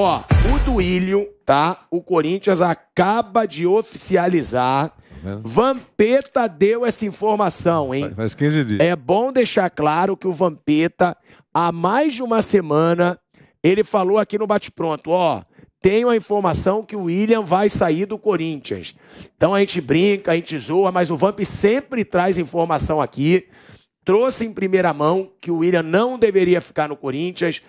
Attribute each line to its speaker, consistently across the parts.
Speaker 1: Ó, o Duílio, tá? O Corinthians acaba de oficializar. Né? Vampeta deu essa informação, hein? Faz 15 dias. É bom deixar claro que o Vampeta, há mais de uma semana, ele falou aqui no bate-pronto, ó, tenho a informação que o William vai sair do Corinthians. Então a gente brinca, a gente zoa, mas o Vamp sempre traz informação aqui. Trouxe em primeira mão que o William não deveria ficar no Corinthians.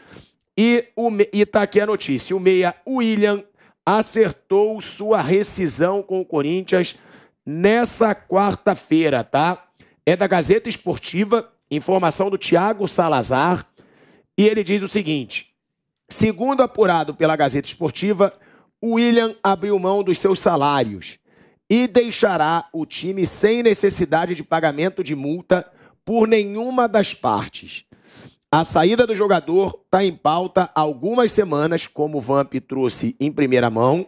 Speaker 1: E está aqui a notícia: o meia William acertou sua rescisão com o Corinthians nessa quarta-feira, tá? É da Gazeta Esportiva, informação do Tiago Salazar, e ele diz o seguinte: segundo apurado pela Gazeta Esportiva, William abriu mão dos seus salários e deixará o time sem necessidade de pagamento de multa por nenhuma das partes. A saída do jogador está em pauta há algumas semanas, como o Vamp trouxe em primeira mão,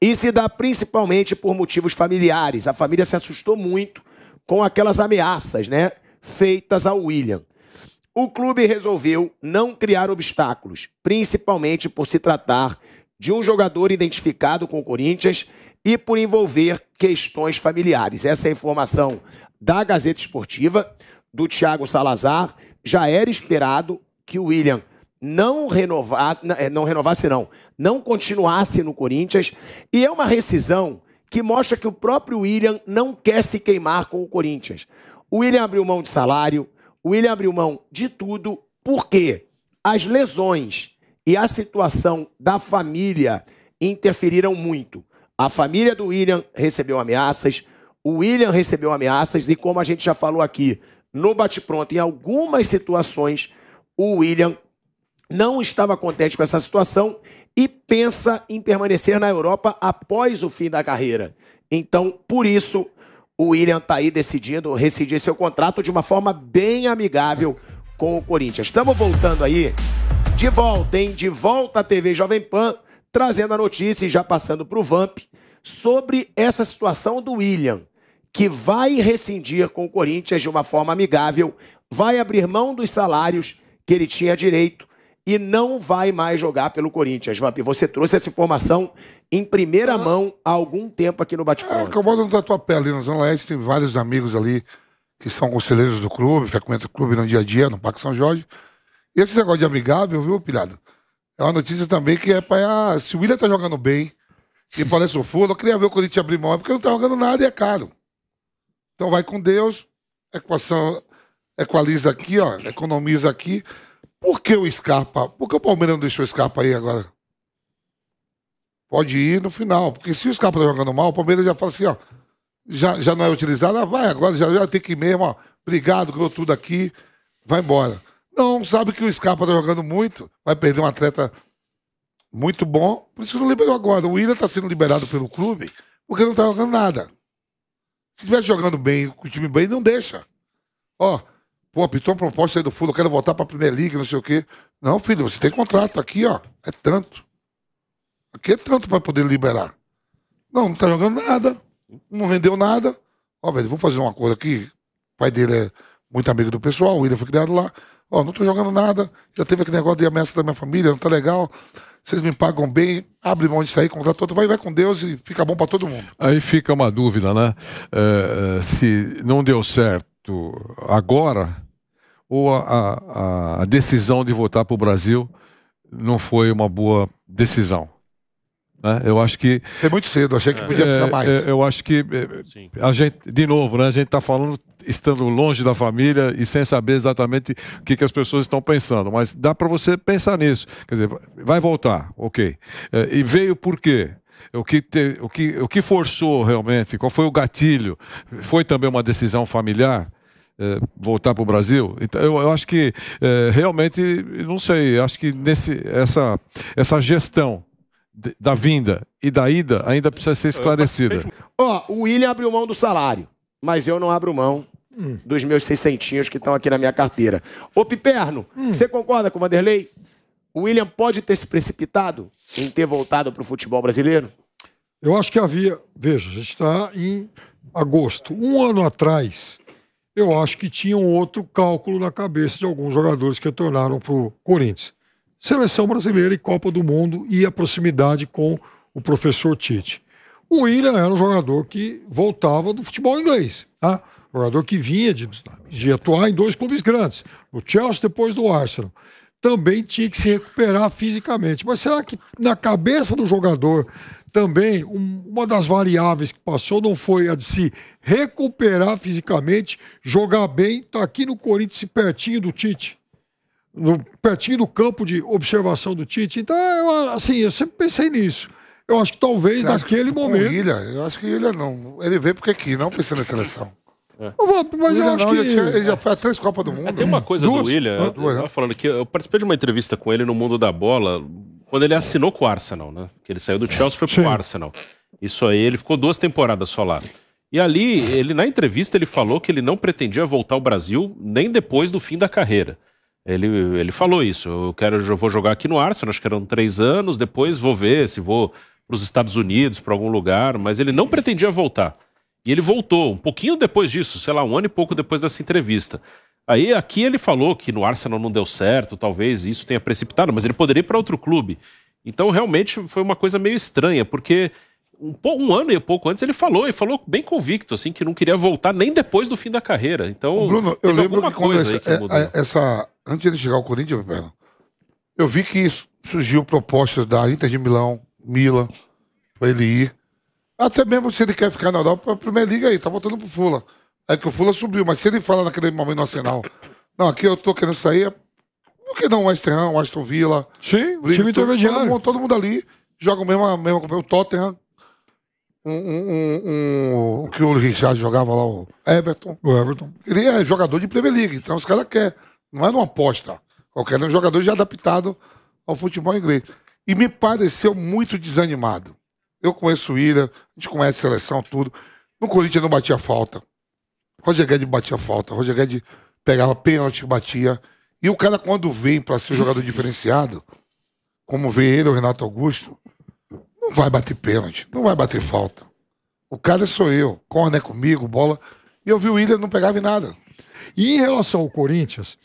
Speaker 1: e se dá principalmente por motivos familiares. A família se assustou muito com aquelas ameaças, né, feitas ao William. O clube resolveu não criar obstáculos, principalmente por se tratar de um jogador identificado com o Corinthians e por envolver questões familiares. Essa é a informação da Gazeta Esportiva, do Thiago Salazar já era esperado que o William não renovasse, é, não renovasse não, não continuasse no Corinthians, e é uma rescisão que mostra que o próprio William não quer se queimar com o Corinthians. O William abriu mão de salário, o William abriu mão de tudo, porque as lesões e a situação da família interferiram muito. A família do William recebeu ameaças, o William recebeu ameaças, e como a gente já falou aqui, no bate-pronto, em algumas situações, o William não estava contente com essa situação e pensa em permanecer na Europa após o fim da carreira. Então, por isso, o William está aí decidindo rescindir seu contrato de uma forma bem amigável com o Corinthians. Estamos voltando aí, de volta, hein? De volta à TV Jovem Pan, trazendo a notícia e já passando para o Vamp sobre essa situação do William que vai rescindir com o Corinthians de uma forma amigável, vai abrir mão dos salários que ele tinha direito e não vai mais jogar pelo Corinthians. Vamp, você trouxe essa informação em primeira ah, mão há algum tempo aqui no Bate-Papo. É, acabou
Speaker 2: no Tatuapé, ali na Zona Leste, tem vários amigos ali que são conselheiros do clube, frequentam o clube no dia a dia, no Parque São Jorge. Esse negócio de amigável, viu, Pilhado? É uma notícia também que é para... Ah, se o William tá jogando bem e parece o Fulo, eu queria ver o Corinthians abrir mão, é porque não tá jogando nada e é caro. Então vai com Deus, equação, equaliza aqui, ó, economiza aqui. Por que o Scarpa? Por que o Palmeiras não deixou o Scarpa aí agora? Pode ir no final, porque se o Scarpa tá jogando mal, o Palmeiras já fala assim, ó, já, já não é utilizado, ah, vai agora, já, já tem que ir mesmo, ó, obrigado, ganhou tudo aqui, vai embora. Não, sabe que o Scarpa tá jogando muito, vai perder um atleta muito bom, por isso que não liberou agora. O Willian tá sendo liberado pelo clube porque não tá jogando nada. Se estivesse jogando bem, com o time bem, não deixa. Ó, pô, apitou uma proposta aí do fundo, eu quero voltar para a Primeira Liga, não sei o quê. Não, filho, você tem contrato aqui, ó. É tanto. Aqui é tanto para poder liberar. Não, não tá jogando nada. Não rendeu nada. Ó, velho, vamos fazer uma coisa aqui. O pai dele é muito amigo do pessoal, o William foi criado lá. Ó, não tô jogando nada. Já teve aquele negócio de ameaça da minha família, não tá legal vocês me pagam bem, abre mão disso aí, contrato outro, vai, vai com Deus e fica bom para todo mundo.
Speaker 3: Aí fica uma dúvida, né? É, é, se não deu certo agora, ou a, a, a decisão de voltar para o Brasil não foi uma boa decisão? Né? Eu acho que. Foi muito
Speaker 2: cedo, achei que é. podia ficar é, mais. É,
Speaker 3: eu acho que. É, Sim. A gente, de novo, né? A gente está falando estando longe da família e sem saber exatamente o que, que as pessoas estão pensando. Mas dá para você pensar nisso. Quer dizer, vai voltar, ok. É, e veio por quê? O que, te, o, que, o que forçou realmente? Qual foi o gatilho? Foi também uma decisão familiar? É, voltar para o Brasil. Então, eu, eu acho que é, realmente, não sei, acho que nesse, essa, essa gestão da vinda e da ida ainda precisa ser esclarecida.
Speaker 1: Ó, o William abriu mão do salário, mas eu não abro mão hum. dos meus seiscentinhos que estão aqui na minha carteira. Ô, Piperno, hum. você concorda com o Vanderlei? O William pode ter se precipitado em ter voltado para o futebol brasileiro?
Speaker 4: Eu acho que havia. Veja, a gente está em agosto. Um ano atrás, eu acho que tinha um outro cálculo na cabeça de alguns jogadores que retornaram para o Corinthians seleção brasileira e Copa do Mundo e a proximidade com o professor Tite. O William era um jogador que voltava do futebol inglês, tá? jogador que vinha de, de atuar em dois clubes grandes, o Chelsea depois do Arsenal. Também tinha que se recuperar fisicamente. Mas será que na cabeça do jogador também um, uma das variáveis que passou não foi a de se recuperar fisicamente, jogar bem, tá aqui no Corinthians pertinho do Tite? no, pertinho do campo de observação do Tite. Então, eu, assim, eu sempre pensei nisso. Eu acho que talvez Você naquele que momento. Ilha, eu
Speaker 2: acho que ele não. Ele veio porque aqui, não pensando na seleção. É. Mas eu acho não, que ele já, ele já foi a três Copas do Mundo. É, tem uma
Speaker 5: coisa Duas? do Willian, eu né? falando que eu participei de uma entrevista com ele no Mundo da Bola, quando ele assinou com o Arsenal, né? Que ele saiu do Chelsea foi Sim. pro Arsenal. Isso aí, ele ficou duas temporadas só lá. E ali, ele na entrevista ele falou que ele não pretendia voltar ao Brasil nem depois do fim da carreira. Ele, ele falou isso. Eu quero, eu vou jogar aqui no Arsenal, acho que eram três anos, depois vou ver se vou para os Estados Unidos, para algum lugar, mas ele não pretendia voltar. E ele voltou um pouquinho depois disso, sei lá, um ano e pouco depois dessa entrevista. Aí aqui ele falou que no Arsenal não deu certo, talvez isso tenha precipitado, mas ele poderia ir para outro clube. Então realmente foi uma coisa meio estranha, porque um, um, ano e pouco antes ele falou, e falou bem convicto, assim, que não queria voltar nem depois do fim da carreira. Então, Bruno, eu lembro que quando essa, que é, é,
Speaker 2: essa, antes de chegar ao Corinthians, perdão, eu vi que surgiu proposta da Inter de Milão, Milan, para ele ir. Até mesmo se ele quer ficar na Europa, a primeira liga aí, tá voltando pro Fula. É que o Fula subiu, mas se ele fala naquele momento nacional, não, aqui eu tô querendo sair, é por que não o West Ham, o Aston Villa? Sim, o time intermediário. É todo mundo, todo mundo ali joga o mesmo, mesmo o Tottenham, um, um, um, o que o Richard jogava lá, o Everton. O Everton. Ele é jogador de Premier League, então os caras querem. Não era uma aposta qualquer, era um jogador já adaptado ao futebol inglês. E me pareceu muito desanimado. Eu conheço o Ira, a gente conhece a seleção, tudo. No Corinthians não batia falta. Roger Guedes batia falta. Roger Guedes pegava pênalti, batia. E o cara, quando vem para ser um jogador diferenciado, como vem ele, o Renato Augusto, não vai bater pênalti, não vai bater falta. O cara sou eu, corner comigo, bola. E eu vi o Willian não pegava em nada. E em relação ao Corinthians,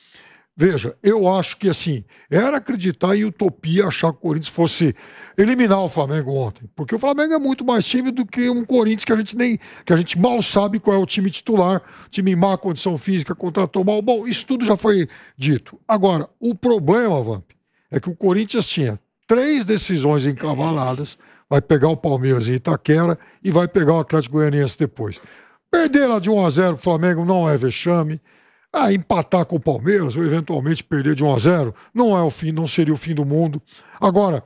Speaker 4: Veja, eu acho que assim, era acreditar em utopia achar que o Corinthians fosse eliminar o Flamengo ontem. Porque o Flamengo é muito mais time do que um Corinthians que a gente nem. que a gente mal sabe qual é o time titular, time em má condição física, contratou mal. Bom, isso tudo já foi dito. Agora, o problema, Vamp, é que o Corinthians tinha três decisões encavaladas, vai pegar o Palmeiras em Itaquera e vai pegar o Atlético Goianiense depois. Perder lá de 1 a 0 o Flamengo não é vexame. Ah, empatar com o Palmeiras ou eventualmente perder de 1 a 0 não é o fim, não seria o fim do mundo. Agora,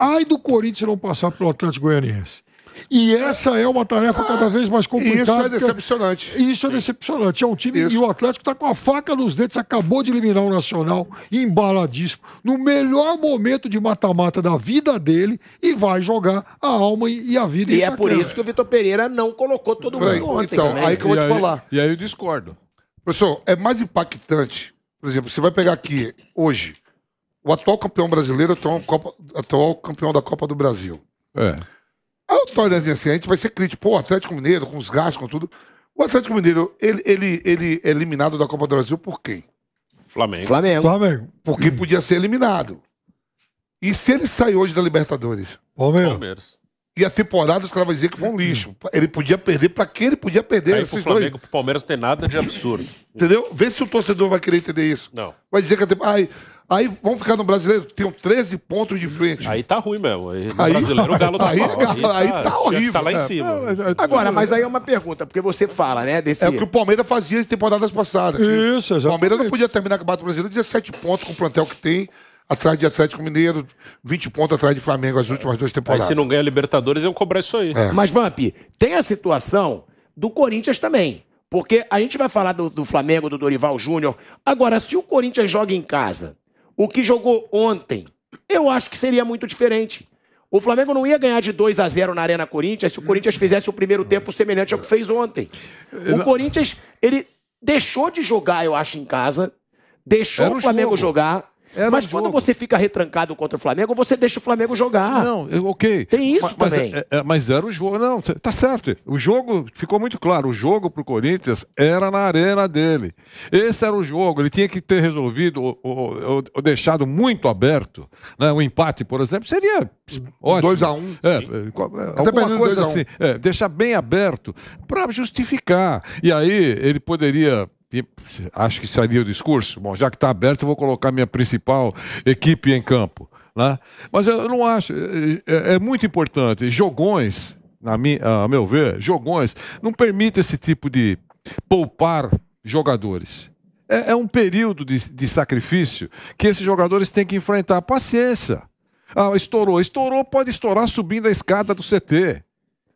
Speaker 4: ai do Corinthians não passar pelo Atlético Goianiense. E essa é uma tarefa ah, cada vez mais complicada. Isso é
Speaker 2: decepcionante.
Speaker 4: Isso é decepcionante. É um time. Isso. E o Atlético está com a faca nos dentes, acabou de eliminar o Nacional, embaladíssimo, no melhor momento de mata-mata da
Speaker 2: vida dele, e vai jogar a alma e a vida
Speaker 4: E é por isso
Speaker 1: que o Vitor Pereira não colocou todo mundo Bem, ontem. Então, também. Né? aí que eu vou te aí, falar. E aí eu discordo.
Speaker 2: Professor, é mais impactante, por exemplo, você vai pegar aqui hoje o atual campeão brasileiro, atual, Copa, atual campeão da Copa do Brasil. É. A autoridade assim, a gente vai ser crítico. Pô, o Atlético Mineiro, com os gastos, com tudo. O Atlético Mineiro, ele, ele, ele é eliminado da Copa do Brasil por quem?
Speaker 5: Flamengo. Flamengo.
Speaker 2: Flamengo. Porque podia ser eliminado. E se ele sair hoje da Libertadores? Palmeiras. Palmeiras. E a temporada os caras vão dizer que foi um lixo. Ele podia perder, para que ele podia perder? Aí, esses pro Flamengo, dois? pro
Speaker 5: Palmeiras não tem nada de absurdo.
Speaker 2: Entendeu? Vê se o torcedor vai querer entender isso. Não. Vai dizer que a temporada. Aí, aí vão ficar no brasileiro, tem 13 pontos de frente. Aí tá
Speaker 5: ruim mesmo. Aí, aí, brasileiro o Galo tá aí, Aí, tá, aí tá horrível. Tá lá em cima.
Speaker 2: É. Agora, mas aí é
Speaker 1: uma pergunta, porque você fala, né? Desse...
Speaker 5: É o que
Speaker 2: o Palmeiras fazia em temporadas passadas. Isso, exatamente. O Palmeiras não podia terminar com o Bato Brasileiro 17 pontos com o plantel que tem atrás de Atlético Mineiro, 20 pontos atrás de Flamengo as últimas duas temporadas. Aí se
Speaker 5: não ganha Libertadores, eu cobrar isso aí. É. Mas,
Speaker 1: Vamp, tem a situação do Corinthians também. Porque a gente vai falar do, do Flamengo, do Dorival Júnior. Agora, se o Corinthians joga em casa, o que jogou ontem, eu acho que seria muito diferente. O Flamengo não ia ganhar de 2 a 0 na Arena Corinthians se o Corinthians fizesse o primeiro tempo semelhante ao que fez ontem. O Corinthians, ele deixou de jogar, eu acho, em casa, deixou o Flamengo jogo. jogar, era mas um quando jogo. você fica retrancado contra o Flamengo, você deixa o Flamengo jogar. Não, ok. Tem isso mas, também.
Speaker 3: Mas, é, é, mas era o jogo. Não, tá certo. O jogo ficou muito claro. O jogo pro Corinthians era na arena dele. Esse era o jogo. Ele tinha que ter resolvido ou, ou, ou deixado muito aberto. Né? O empate, por exemplo, seria ótimo. 2 a 1 um, é, é, é alguma coisa um. assim. É, deixar bem aberto para justificar. E aí ele poderia acho que seria é o discurso. Bom, já que está aberto, eu vou colocar minha principal equipe em campo. Né? Mas eu não acho. É, é, é muito importante. Jogões, na minha, a meu ver, jogões, não permite esse tipo de poupar jogadores. É, é um período de, de sacrifício que esses jogadores têm que enfrentar. Paciência. Ah, estourou.
Speaker 2: Estourou, pode estourar subindo a escada do CT.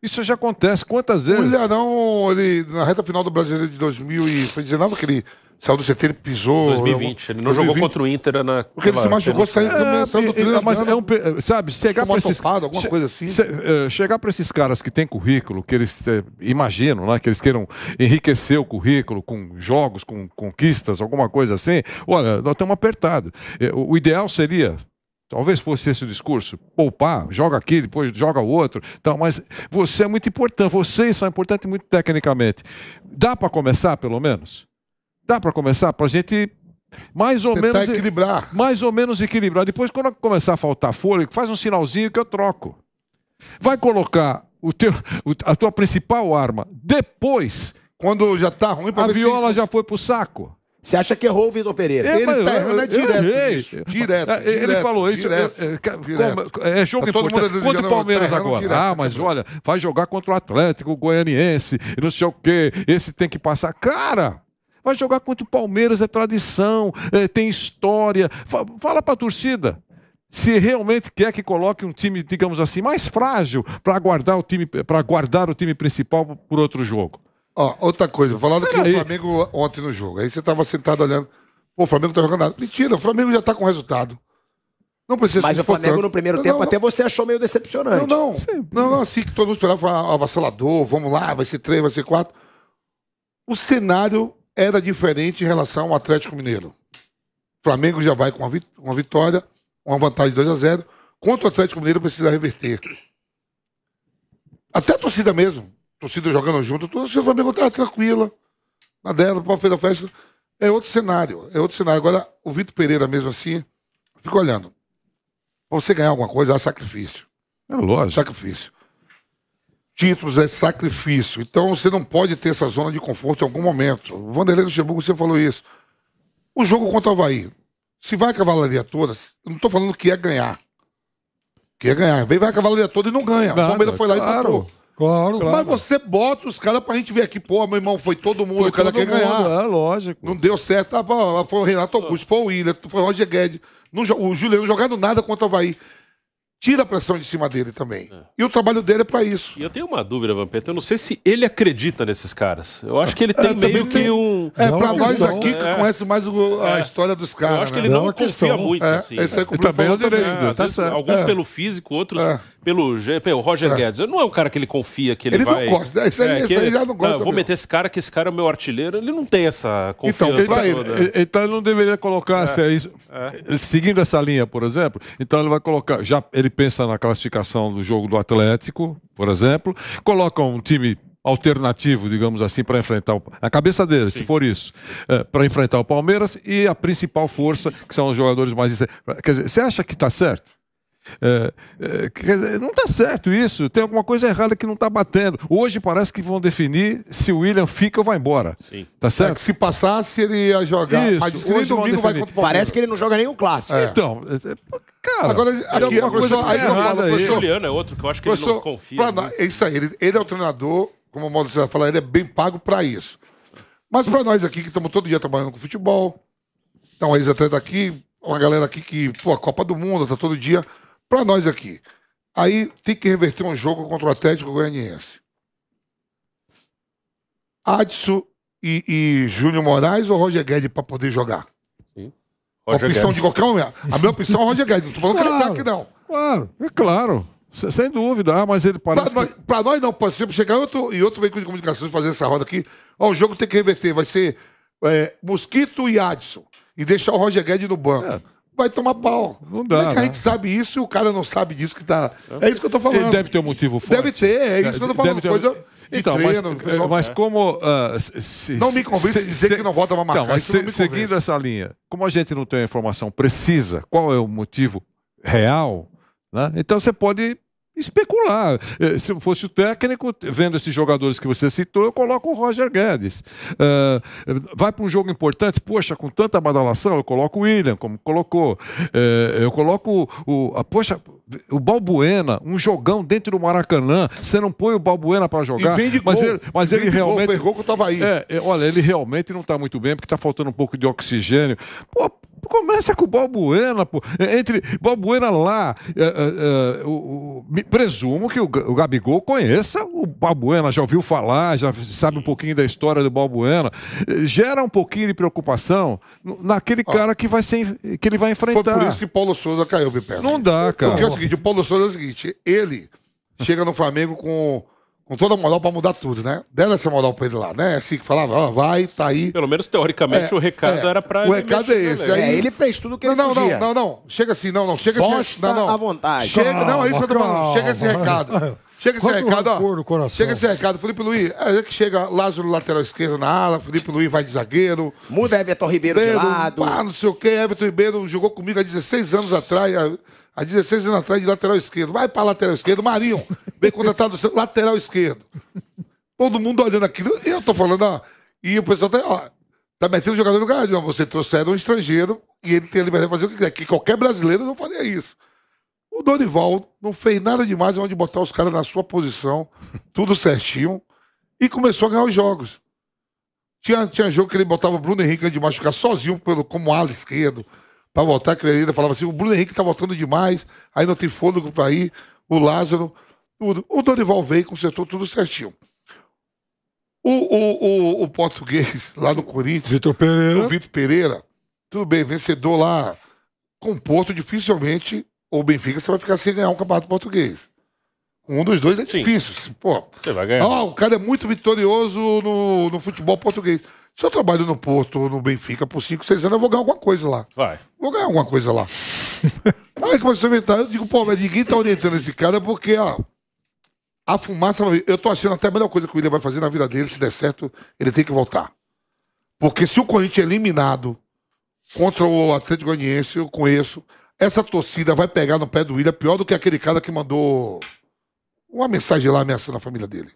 Speaker 2: Isso já acontece quantas vezes? O Ilharão, ele, na reta final do Brasileiro de 2019, que ele saiu do CT, ele pisou. 2020, né? ele não 2020. jogou contra o Inter
Speaker 5: na. Né? Porque ele se machucou saindo, é, do é, treino. Mas é um, é,
Speaker 2: sabe, chegar para esses. Topada, alguma che, coisa assim.
Speaker 3: uh, chegar para esses caras que têm currículo, que eles uh, imaginam, né, que eles queiram enriquecer o currículo com jogos, com conquistas, alguma coisa assim. Olha, nós estamos apertados. O ideal seria Talvez fosse esse o discurso, poupar, joga aqui, depois joga o outro, então mas você é muito importante, vocês são importantes muito tecnicamente. Dá para começar, pelo menos? Dá para começar para a gente mais ou menos equilibrar. Mais ou menos equilibrar. Depois quando começar a faltar fôlego, faz um sinalzinho que eu troco. Vai colocar o teu, a tua principal arma depois quando já está ruim para A viola se... já foi para o saco. Você acha que errou o Vitor Pereira? Ele está tá errando é direto. Direto, é, direto. Ele falou isso. Direto, é, é, é, é, jogo tá importante. contra o Palmeiras tá agora. Direto, ah, mas olha, vai jogar contra o Atlético, o Goianiense, e não sei o quê. Esse tem que passar. Cara, vai jogar contra o Palmeiras, é tradição, é, tem história. Fala para a torcida se realmente quer que coloque um time, digamos assim, mais frágil para guardar o time, para guardar o time principal por
Speaker 2: outro jogo. Ó, outra coisa, falaram Pera que aí. o Flamengo ontem no jogo. Aí você tava sentado olhando. Pô, o Flamengo não tá jogando nada. Mentira, o Flamengo já tá com resultado. Não precisa Mas se o Flamengo tanto. no primeiro não, tempo não, até
Speaker 1: você achou meio decepcionante. Não, não.
Speaker 2: Não, não, assim que todo mundo esperava foi avassalador, vamos lá, vai ser três, vai ser quatro. O cenário era diferente em relação ao Atlético Mineiro. O Flamengo já vai com uma, uma vitória, uma vantagem de 2 a 0 Contra o Atlético Mineiro precisa reverter. Até a torcida mesmo torcida jogando junto, a torcida do Flamengo estava tranquila. Na dela, o Paulo fez a festa. É outro cenário, é outro cenário. Agora, o Vitor Pereira, mesmo assim, fica olhando. Pra você ganhar alguma coisa, há sacrifício. É lógico. Sacrifício. Títulos é sacrifício. Então, você não pode ter essa zona de conforto em algum momento. O Vanderlei Luxemburgo, você falou isso. O jogo contra o Havaí. Se vai a cavalaria toda, não estou falando que é ganhar. Que é ganhar. Vem, vai a cavalaria toda e não ganha. Nada, o Palmeiras foi lá claro. e empatou. Claro, claro. Mas você bota os caras pra gente ver aqui, pô, meu irmão, foi todo mundo, foi o cara quer mundo, ganhar. É, lógico. Não deu certo, tá, foi o Renato Augusto, foi o Willian, foi o Roger Guedes. Não, o Juliano jogando nada contra o Havaí. Tira a pressão de cima dele também. É. E o trabalho dele é para isso.
Speaker 5: E eu tenho uma dúvida, Vampeta. Eu não sei se ele acredita nesses caras. Eu acho que ele é, tem é, meio que tem... um é, para nós aqui que é. conhece mais o, a é. história dos caras. Eu acho que né? ele né? não, não confia questão. muito. É, assim, esse é também outro é, tá certo. Alguns é. pelo físico, outros pelo, pelo Roger Guedes. Não é o cara que ele confia que ele, ele vai. Ele não gosta. Esse, aí, esse ele, já não gosta. Não, vou meter esse cara, que esse cara é o meu artilheiro. Ele não tem essa então, confiança. Então, ele, tá toda. Ele,
Speaker 3: então ele não deveria colocar. Se é isso, Seguindo essa linha, por exemplo, então ele vai colocar. Já ele pensa na classificação do jogo do Atlético, por exemplo, coloca um time alternativo, digamos assim, para enfrentar o, na cabeça dele, Sim. se for isso, é, para enfrentar o Palmeiras e a principal força, que são os jogadores mais. Quer dizer, você acha que está certo? É, é, dizer, não está certo isso, tem alguma coisa errada que não está batendo. Hoje parece que vão definir se o William fica ou vai embora. Sim. Tá certo? É que se passasse, ele ia jogar. Isso, Mas hoje
Speaker 1: domingo vai contra o Palmeiras. Parece que ele não joga nenhum clássico. É. Então, é, é, cara. Agora,
Speaker 5: aqui, é uma coisa, coisa aí, tá eu Juliano é outro que eu acho que ele não confia.
Speaker 2: isso aí, ele, ele é o treinador como o Mauro vai ele é bem pago para isso. Mas para nós aqui que estamos todo dia trabalhando com futebol, então tá ex atleta aqui, uma galera aqui que, pô, a Copa do Mundo tá todo dia, para nós aqui. Aí tem que reverter um jogo contra o Atlético Goianiense. Adson e, e Júnior Moraes ou Roger Guedes para poder jogar? Sim. Roger a opção Guedes. de qualquer um. É. A minha opção é o Roger Guedes. Não tô falando claro, que ele tá aqui, não. Claro, é claro. Sem dúvida, ah, mas ele parece. Para que... nós, nós, não, pode ser chegar outro, e outro veículo de comunicação fazer essa roda aqui. Ó, o jogo tem que reverter, vai ser é, Mosquito e Adson. E deixar o Roger Guedes no banco. É. Vai tomar pau. Não dá. Como é que né? a gente né? sabe isso e o cara não sabe disso que tá. É isso que eu tô falando. Ele deve ter um motivo forte. Deve ter, é isso que eu tô falando. ter... Coisa... Então, treino, mas,
Speaker 3: é, mas como. Uh, se, não me convence a dizer se, que não volta pra marcar. Então, mas se, seguindo essa linha, como a gente não tem a informação precisa, qual é o motivo real, né? então você pode especular. Eh, se eu fosse o técnico, vendo esses jogadores que você citou, eu coloco o Roger Guedes. Uh, vai para um jogo importante, poxa, com tanta badalação, eu coloco o William, como colocou. Uh, eu coloco o. A, poxa. O Balbuena, um jogão dentro do Maracanã, você não põe o Balbuena para jogar. mas gol. ele, mas ele realmente. Gol, que eu tava aí. É, é, olha, ele realmente não está muito bem, porque está faltando um pouco de oxigênio. Pô, Começa com o Balbuena, pô. É, entre Balbuena lá, é, é, é o, o, presumo que o, o, Gabigol conheça o Balbuena, já ouviu falar, já sabe um pouquinho da história do Balbuena. Gera um pouquinho de preocupação naquele ah, cara que vai ser, que ele vai enfrentar. Foi por isso que
Speaker 2: Paulo Souza caiu, Pepe. Não dá, cara. Porque é o seguinte, o Paulo Souza é o seguinte, ele chega no Flamengo com com toda a moral para mudar tudo, né? Deram essa moral para ele lá, né? É assim que falava, ó, vai, tá aí. Pelo
Speaker 5: menos teoricamente é, o recado é, era para O recado é esse. Aí... É, ele fez tudo o que não, ele não, podia. Não, não, não,
Speaker 2: chega assim, não, não, chega assim, Bosta assim, não, não. à vontade. Chega, calma, não, é isso que eu tô falando. Chega esse recado. Chega esse recado, ó. Chega esse recado. Felipe Luiz, é, é que chega Lázaro lateral esquerdo na ala, Felipe Luiz vai de zagueiro. Muda Everton Ribeiro, Ribeiro de lado. Ah, não sei o quê, Everton Ribeiro jogou comigo há 16 anos atrás. A 16 anos atrás, de lateral esquerdo. Vai para lateral esquerdo. Marinho, bem contratado, tá lateral esquerdo. Todo mundo olhando aquilo. Eu tô falando, ó. E o pessoal tá, ó, tá metendo o jogador no lugar. Não, você trouxeram um estrangeiro e ele tem a liberdade de fazer o que quiser. Que qualquer brasileiro não faria isso. O Dorival não fez nada demais onde botar os caras na sua posição, tudo certinho, e começou a ganhar os jogos. Tinha, tinha jogo que ele botava o Bruno Henrique de machucar sozinho pelo, como ala esquerdo para voltar, que ele ainda falava assim, o Bruno Henrique está voltando demais, aí não tem fôlego para ir, o Lázaro, tudo. O Dorival veio, consertou tudo certinho. O, o, o, o português lá no Corinthians, Vitor Pereira. o Vitor Pereira, tudo bem, vencedor lá com Porto, dificilmente o Benfica você vai ficar sem ganhar um campeonato português. Um dos dois é Sim. difícil. Pô,
Speaker 5: você vai ganhar. Ah,
Speaker 2: o cara é muito vitorioso no, no futebol português. Se eu trabalho no Porto, no Benfica, por 5, 6 anos, eu vou ganhar alguma coisa lá. Vai. Vou ganhar alguma coisa lá. Aí que você inventar. Eu digo, pô, mas ninguém tá orientando esse cara porque, ó, a fumaça. Eu tô achando até a melhor coisa que o William vai fazer na vida dele, se der certo, ele tem que voltar. Porque se o Corinthians é eliminado contra o Atlético Goianiense, eu conheço, essa torcida vai pegar no pé do William pior do que aquele cara que mandou uma mensagem lá ameaçando a família dele.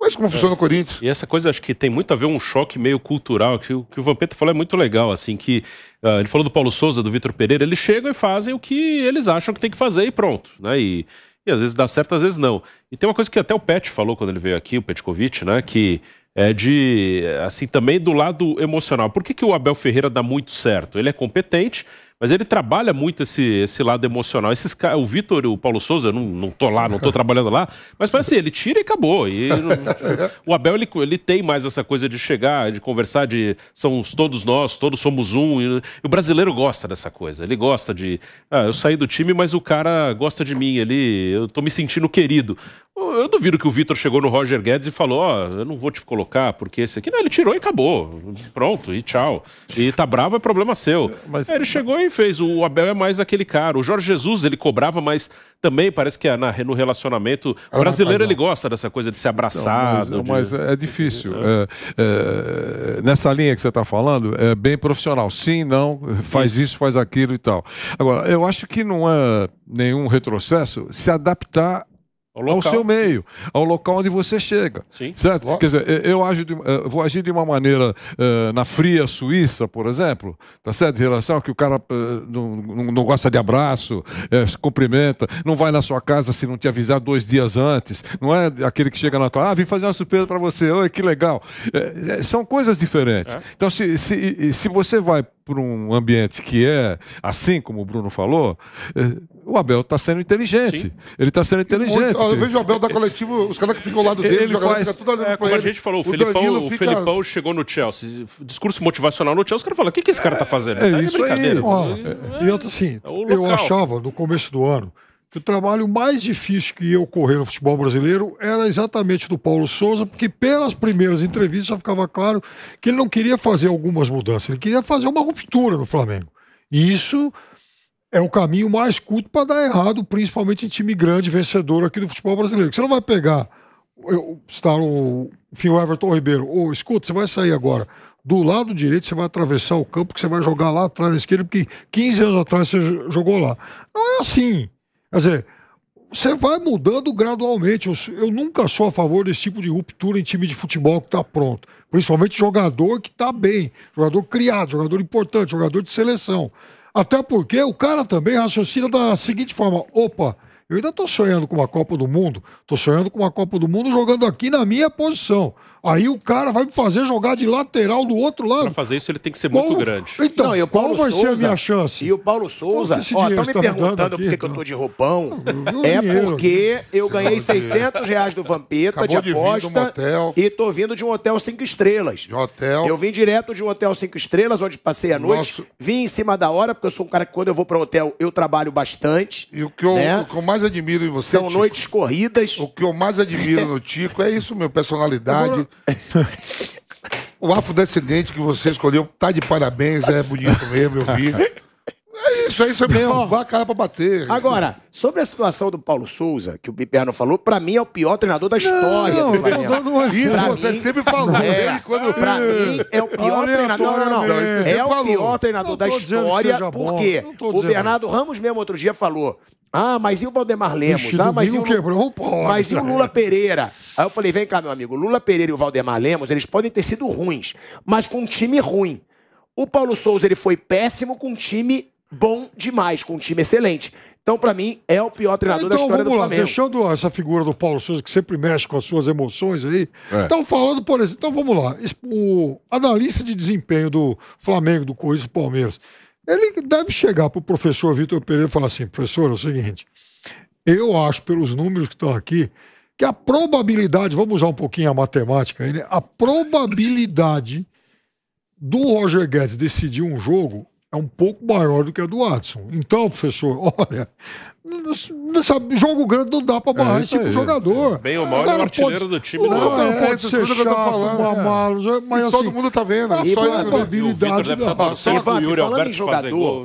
Speaker 5: Mas como é. funciona o Corinthians? E essa coisa acho que tem muito a ver um choque meio cultural, que o que o Vampeta falou é muito legal, assim, que uh, ele falou do Paulo Souza, do Vitor Pereira, eles chegam e fazem o que eles acham que tem que fazer e pronto, né? E, e às vezes dá certo, às vezes não. E tem uma coisa que até o Pet falou quando ele veio aqui, o Petkovic, né, que é de, assim, também do lado emocional. Por que, que o Abel Ferreira dá muito certo? Ele é competente, mas ele trabalha muito esse, esse lado emocional. Esses, o Vitor e o Paulo Souza, eu não, não tô lá, não tô trabalhando lá, mas parece assim, ele tira e acabou. E não, o Abel, ele, ele tem mais essa coisa de chegar, de conversar, de somos todos nós, todos somos um. E, e o brasileiro gosta dessa coisa. Ele gosta de. Ah, eu saí do time, mas o cara gosta de mim. Ele, eu tô me sentindo querido. Eu duvido que o Vitor chegou no Roger Guedes e falou: Ó, oh, eu não vou te colocar, porque esse aqui. Não, ele tirou e acabou. Pronto, e tchau. E tá bravo, é problema seu. Mas... ele chegou e fez. O Abel é mais aquele cara. O Jorge Jesus, ele cobrava, mas também parece que é na, no relacionamento o ah, brasileiro ele gosta dessa coisa de ser abraçado. Não, mas, é,
Speaker 3: de... mas, é difícil. É. É, é nessa linha que você está falando, é bem profissional. Sim, não, faz isso, faz aquilo e tal. Agora, eu acho que não é nenhum retrocesso se adaptar ao, ao, seu meio, ao local onde você chega. Sim. Certo? Quer dizer, eu agio de, eh, vou agir de uma maneira eh, na fria Suíça, por exemplo, tá certo? Em relação a que o cara eh, não, não, gosta de abraço, é, se cumprimenta, não vai na sua casa se não te avisar dois dias antes, não é aquele que chega na tua, ah, vim fazer uma surpresa para você, oi, que legal. É, são coisas diferentes. É. Então, se, se, se você vai para um ambiente que é assim, como o Bruno falou, o Abel está sendo
Speaker 2: inteligente. Sim.
Speaker 5: Ele está sendo inteligente. Muito, eu vejo
Speaker 2: o Abel da coletiva, os caras que ficam ao lado dele, ele faz, fica tudo é, Como ele.
Speaker 5: a gente falou, o, o Felipão, fica... o Felipão chegou no Chelsea. Discurso motivacional no Chelsea, os caras falam, o que, que esse cara está fazendo? É, tá é, assim, é isso brincadeira. Aí. Ah, e
Speaker 4: eu, assim, eu achava, no começo do ano, que o trabalho mais difícil que ia ocorrer no futebol brasileiro era exatamente do Paulo Souza, porque pelas primeiras entrevistas já ficava claro que ele não queria fazer algumas mudanças, ele queria fazer uma ruptura no Flamengo. E isso é o caminho mais curto para dar errado, principalmente em time grande, vencedor aqui do futebol brasileiro. Você não vai pegar, eu, estar o, enfim, o Everton Ribeiro, ou escuta, você vai sair agora. Do lado direito, você vai atravessar o campo, que você vai jogar lá atrás na esquerda, porque 15 anos atrás você jogou lá. Não é assim. Quer dizer, você vai mudando gradualmente. Eu, eu, nunca sou a favor desse tipo de ruptura em time de futebol que está pronto. Principalmente jogador que está bem, jogador criado, jogador importante, jogador de seleção. Até porque o cara também raciocina da seguinte forma: opa, eu ainda estou sonhando com uma Copa do Mundo, estou sonhando com uma Copa do Mundo jogando aqui na minha posição. Aí o cara vai me fazer jogar de lateral do outro lado. Para
Speaker 5: fazer isso, ele tem que ser qual... muito grande. Então, não, e o Paulo qual vai Souza, ser a minha chance? E o Paulo Souza, ó, tá me perguntando por que, eu tô de roupão.
Speaker 1: Não, é dinheiro, porque eu ganhei 600 reais do Vampeta Acabou de aposta de um e tô vindo de um hotel cinco estrelas. De hotel. Eu vim direto de um hotel cinco estrelas, onde passei a noite. Nossa. Vim em cima da hora, porque eu sou um cara que quando eu vou para hotel, eu trabalho bastante. E o que eu, né? o que
Speaker 2: eu mais admiro em você, São Tico, noites corridas. O que eu mais admiro no Tico é isso, meu, personalidade. Agora, O afrodescendente que você escolheu tá de parabéns, é bonito
Speaker 1: mesmo, eu vi isso é isso mesmo. Bom, Vai cair pra bater. Agora, sobre a situação do Paulo Souza, que o Biperno falou, pra mim é o pior treinador da história não, do Não, não, não, é isso pra você mim, sempre falou. É, quando... Pra mim é o pior treinador. Não, não, não. É, é o pior treinador da história, porque o Bernardo Ramos mesmo outro dia falou. Ah, mas e o Valdemar Lemos? Ixi, ah, mas e o quebrou Mas e o Lula Pereira? Aí eu falei, vem cá, meu amigo, Lula Pereira e o Valdemar Lemos, eles podem ter sido ruins, mas com um time ruim. O Paulo Souza ele foi péssimo com um time bom demais, com um time excelente. Então, para mim, é o pior treinador então, da história vamos do lá, Flamengo.
Speaker 4: Deixando essa figura do Paulo Souza, que sempre mexe com as suas emoções aí. É. Então, falando, por exemplo, então vamos lá. O analista de desempenho do Flamengo, do Corinthians e do Palmeiras, ele deve chegar para o professor Vitor Pereira e falar assim: professor, é o seguinte, eu acho, pelos números que estão aqui, que a probabilidade, vamos usar um pouquinho a matemática aí, né? A probabilidade do Roger Guedes decidir um jogo é um pouco maior do que a do Watson. Então, professor, olha, sabe, jogo grande não dá para é barrar é esse tipo de jogador. É bem ou mal, é o artilheiro pode, do
Speaker 5: time. Não, do é, pode ser
Speaker 4: é chato, falando, mamalo,
Speaker 2: mas assim, todo mundo tá vendo. E, só a habilidade da... Tá passando, e, Vap, Alberto em jogador...